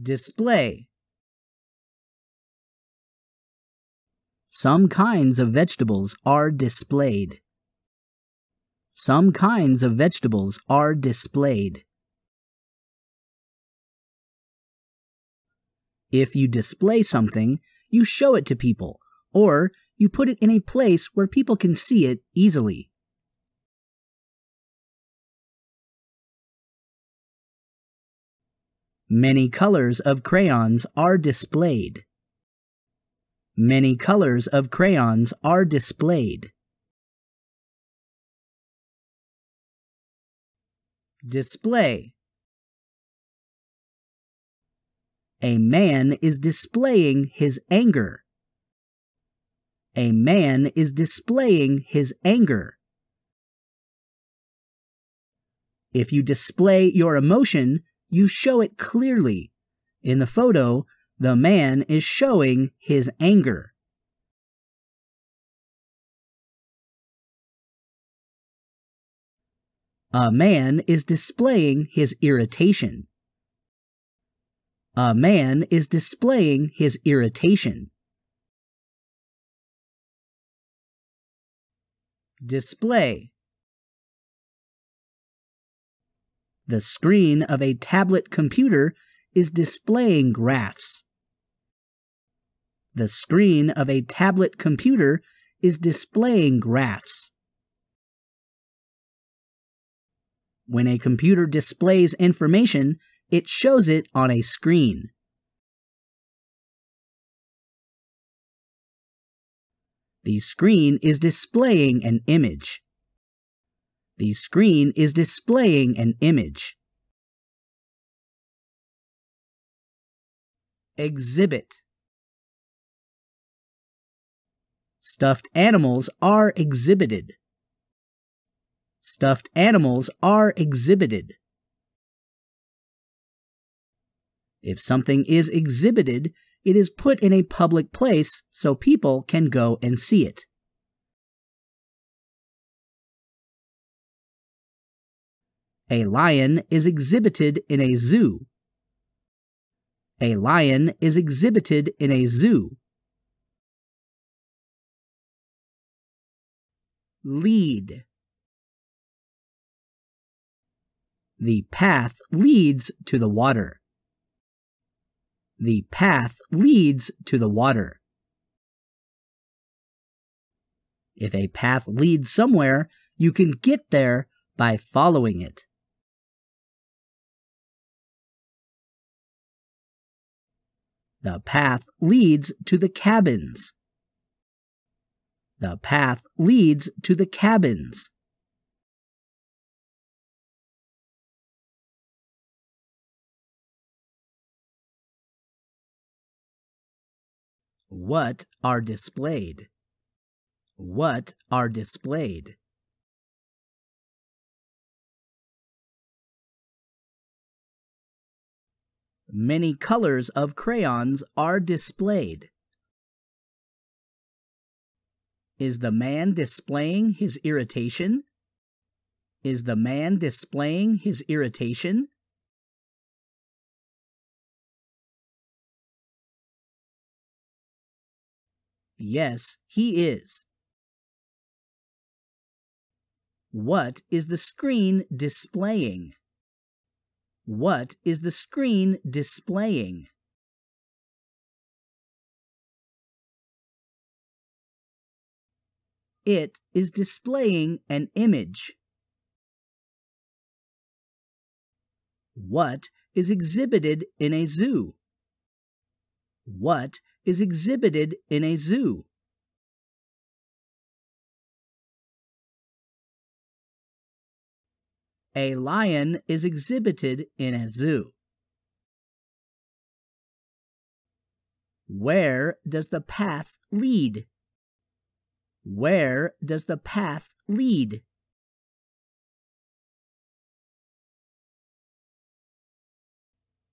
Display Some kinds of vegetables are displayed. Some kinds of vegetables are displayed. If you display something, you show it to people, or you put it in a place where people can see it easily. Many colors of crayons are displayed. Many colors of crayons are displayed. Display A man is displaying his anger. A man is displaying his anger. If you display your emotion, you show it clearly. In the photo, the man is showing his anger. A man is displaying his irritation. A man is displaying his irritation. Display The screen of a tablet computer is displaying graphs. The screen of a tablet computer is displaying graphs. When a computer displays information, it shows it on a screen. The screen is displaying an image. The screen is displaying an image. Exhibit Stuffed animals are exhibited. Stuffed animals are exhibited. If something is exhibited, it is put in a public place so people can go and see it. A lion is exhibited in a zoo. A lion is exhibited in a zoo. Lead. The path leads to the water. The path leads to the water. If a path leads somewhere, you can get there by following it. The path leads to the cabins. The path leads to the cabins. What are displayed? What are displayed? Many colors of crayons are displayed. Is the man displaying his irritation? Is the man displaying his irritation? Yes, he is. What is the screen displaying? What is the screen displaying? It is displaying an image. What is exhibited in a zoo? What is exhibited in a zoo? a lion is exhibited in a zoo. Where does the path lead? Where does the path lead?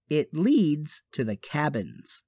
It leads to the cabins.